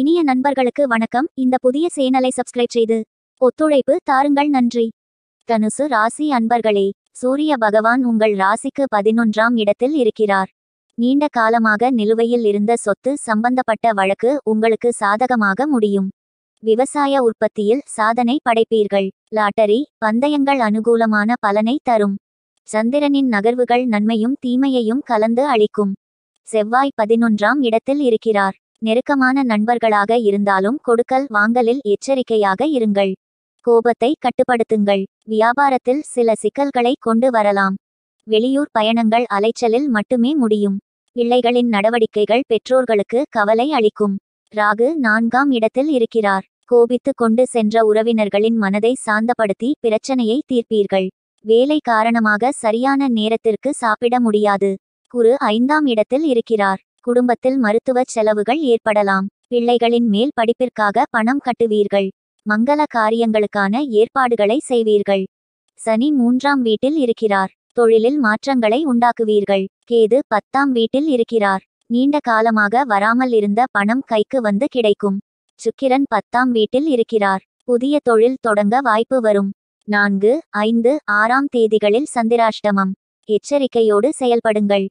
இனிய நண்பர்களுக்கு வணக்கம் இந்த புதிய சேனலை சப்ஸ்கிரைப் செய்து ஒத்துழைப்பு தாருங்கள் நன்றி தனுசு ராசி அன்பர்களே சூரிய பகவான் உங்கள் ராசிக்கு பதினொன்றாம் இடத்தில் இருக்கிறார் நீண்ட காலமாக நிலுவையில் இருந்த சொத்து சம்பந்தப்பட்ட வழக்கு உங்களுக்கு சாதகமாக முடியும் விவசாய உற்பத்தியில் சாதனை படைப்பீர்கள் லாட்டரி பந்தயங்கள் அனுகூலமான பலனை தரும் சந்திரனின் நகர்வுகள் நன்மையும் தீமையையும் கலந்து அளிக்கும் செவ்வாய் பதினொன்றாம் இடத்தில் இருக்கிறார் நெருக்கமான நண்பர்களாக இருந்தாலும் கொடுக்கல் வாங்கலில் எச்சரிக்கையாக இருங்கள் கோபத்தை கட்டுப்படுத்துங்கள் வியாபாரத்தில் சில சிக்கல்களை கொண்டு வரலாம் வெளியூர் பயணங்கள் அலைச்சலில் மட்டுமே முடியும் பிள்ளைகளின் நடவடிக்கைகள் பெற்றோர்களுக்கு கவலை அளிக்கும் ராகு நான்காம் இடத்தில் இருக்கிறார் கோபித்து கொண்டு சென்ற உறவினர்களின் மனதை சாந்தப்படுத்தி பிரச்சனையை தீர்ப்பீர்கள் வேலை காரணமாக சரியான நேரத்திற்கு சாப்பிட முடியாது குரு ஐந்தாம் இடத்தில் இருக்கிறார் குடும்பத்தில் மருத்துவச் செலவுகள் ஏற்படலாம் பிள்ளைகளின் மேல் படிப்பிற்காக பணம் கட்டுவீர்கள் மங்கள காரியங்களுக்கான ஏற்பாடுகளை செய்வீர்கள் சனி மூன்றாம் வீட்டில் இருக்கிறார் தொழிலில் மாற்றங்களை உண்டாக்குவீர்கள் கேது பத்தாம் வீட்டில் இருக்கிறார் நீண்ட காலமாக வராமல் இருந்த பணம் கைக்கு வந்து கிடைக்கும் சுக்கிரன் பத்தாம் வீட்டில் இருக்கிறார் புதிய தொழில் தொடங்க வாய்ப்பு வரும் நான்கு ஐந்து ஆறாம் தேதிகளில் சந்திராஷ்டமம் எச்சரிக்கையோடு செயல்படுங்கள்